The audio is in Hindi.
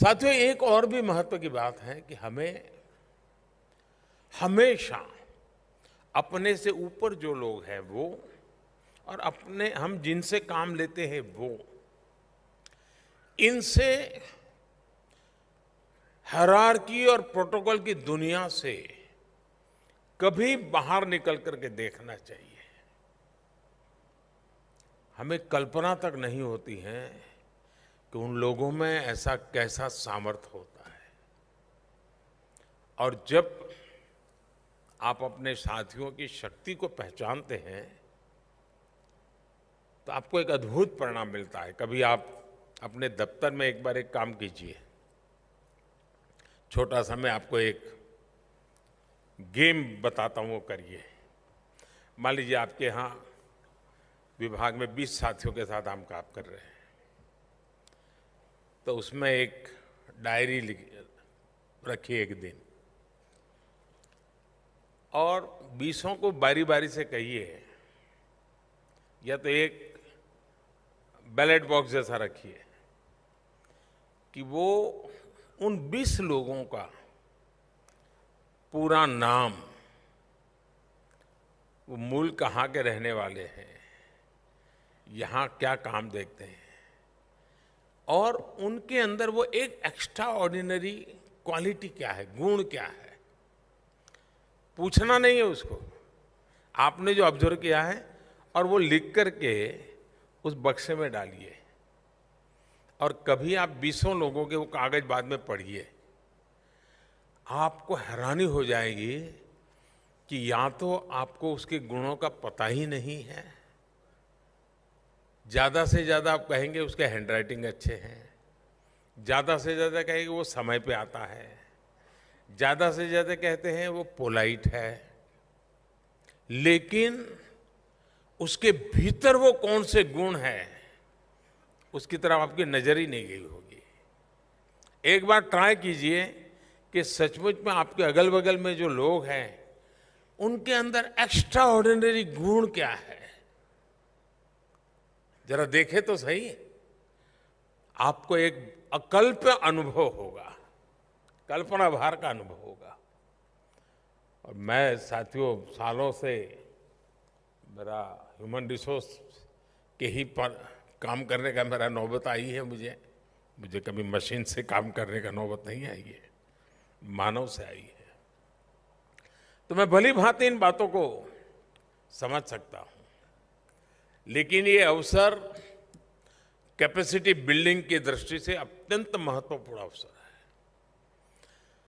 साथियों एक और भी महत्व की बात है कि हमें हमेशा अपने से ऊपर जो लोग हैं वो और अपने हम जिनसे काम लेते हैं वो इनसे हरारकी और प्रोटोकॉल की दुनिया से कभी बाहर निकल करके देखना चाहिए हमें कल्पना तक नहीं होती है कि उन लोगों में ऐसा कैसा सामर्थ्य होता है और जब आप अपने साथियों की शक्ति को पहचानते हैं तो आपको एक अद्भुत परिणाम मिलता है कभी आप अपने दफ्तर में एक बार एक काम कीजिए छोटा सा मैं आपको एक गेम बताता हूँ वो करिए मान लीजिए आपके यहाँ विभाग में 20 साथियों के साथ हम काम कर रहे हैं तो उसमें एक डायरी रखी एक दिन और बीसों को बारी बारी से कहिए या तो एक बैलेट बॉक्स जैसा रखिए कि वो उन बीस लोगों का पूरा नाम वो मूल कहाँ के रहने वाले हैं यहाँ क्या काम देखते हैं और उनके अंदर वो एक एक्स्ट्रा ऑर्डिनरी क्वालिटी क्या है गुण क्या है पूछना नहीं है उसको आपने जो ऑब्जर्व किया है और वो लिख करके उस बक्से में डालिए और कभी आप बीसों लोगों के वो कागज बाद में पढ़िए आपको हैरानी हो जाएगी कि या तो आपको उसके गुणों का पता ही नहीं है ज़्यादा से ज़्यादा आप कहेंगे उसके हैंड राइटिंग अच्छे हैं ज़्यादा से ज़्यादा कहेंगे वो समय पे आता है ज़्यादा से ज़्यादा कहते हैं वो पोलाइट है लेकिन उसके भीतर वो कौन से गुण हैं उसकी तरफ आपकी नज़र ही नहीं गई होगी एक बार ट्राई कीजिए कि सचमुच में आपके अगल बगल में जो लोग हैं उनके अंदर एक्स्ट्रा ऑर्डिनरी गुण क्या है जरा देखे तो सही आपको एक अकल्प अनुभव होगा कल्पना भार का अनुभव होगा और मैं साथियों सालों से मेरा ह्यूमन रिसोर्स के ही पर काम करने का मेरा नौबत आई है मुझे मुझे कभी मशीन से काम करने का नौबत नहीं आई है मानव से आई है तो मैं भली भांति इन बातों को समझ सकता हूँ लेकिन ये अवसर कैपेसिटी बिल्डिंग की दृष्टि से अत्यंत महत्वपूर्ण अवसर